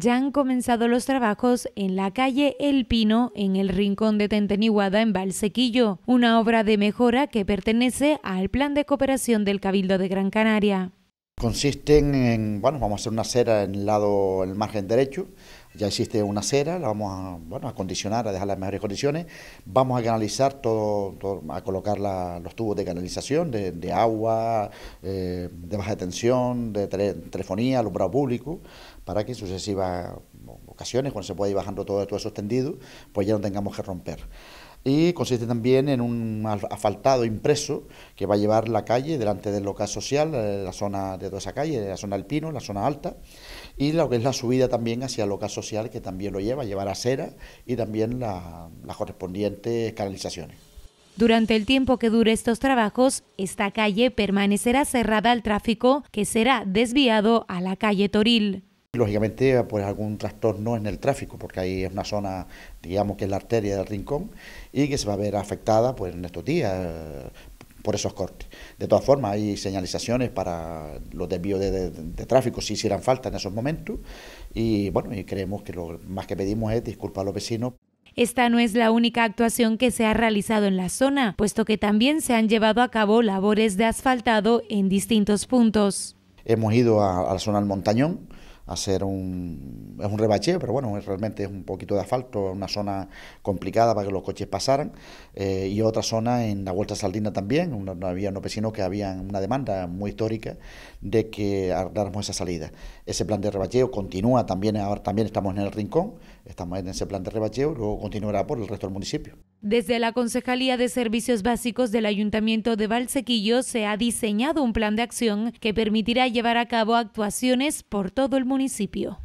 ya han comenzado los trabajos en la calle El Pino, en el rincón de Tenteniguada, en Valsequillo, una obra de mejora que pertenece al Plan de Cooperación del Cabildo de Gran Canaria. Consisten en, bueno, vamos a hacer una acera en el lado, en el margen derecho, ya existe una cera la vamos a, bueno, a condicionar, a dejar las mejores condiciones, vamos a canalizar todo, a colocar los tubos de canalización, de, agua, eh, de baja tensión, de telefonía, alumbrado público, para que en sucesivas ocasiones, cuando se pueda ir bajando todo, todo eso extendido, pues ya no tengamos que romper y consiste también en un asfaltado impreso que va a llevar la calle delante del local social, eh, la zona de toda esa calle, la zona alpino, la zona alta, y lo que es la subida también hacia el local social que también lo lleva, llevar acera y también las correspondientes canalizaciones. Durante el tiempo que dure estos trabajos, esta calle permanecerá cerrada al tráfico que será desviado a la calle Toril lógicamente pues algún trastorno en el tráfico, porque ahí es una zona, digamos que es la arteria del rincón, y que se va a ver afectada pues en estos días eh, por esos cortes. De todas formas, hay señalizaciones para los desvíos de, tráfico si hicieran falta en esos momentos, y bueno, y creemos que lo más que pedimos es disculpa a los vecinos. Esta no es la única actuación que se ha realizado en la zona, puesto que también se han llevado a cabo labores de asfaltado en distintos puntos. Hemos ido a la zona del Montañón, hacer un, es un rebacheo, pero bueno, realmente es un poquito de asfalto, una zona complicada para que los coches pasaran, eh, y otra zona en la Vuelta Saldina también, no había unos vecinos que habían una demanda muy histórica de que daramos esa salida. Ese plan de rebacheo continúa también, ahora también estamos en el Rincón, estamos en ese plan de rebacheo, luego continuará por el resto del municipio. Desde la Concejalía de Servicios Básicos del Ayuntamiento de Valsequillo se ha diseñado un plan de acción que permitirá llevar a cabo actuaciones por todo el municipio.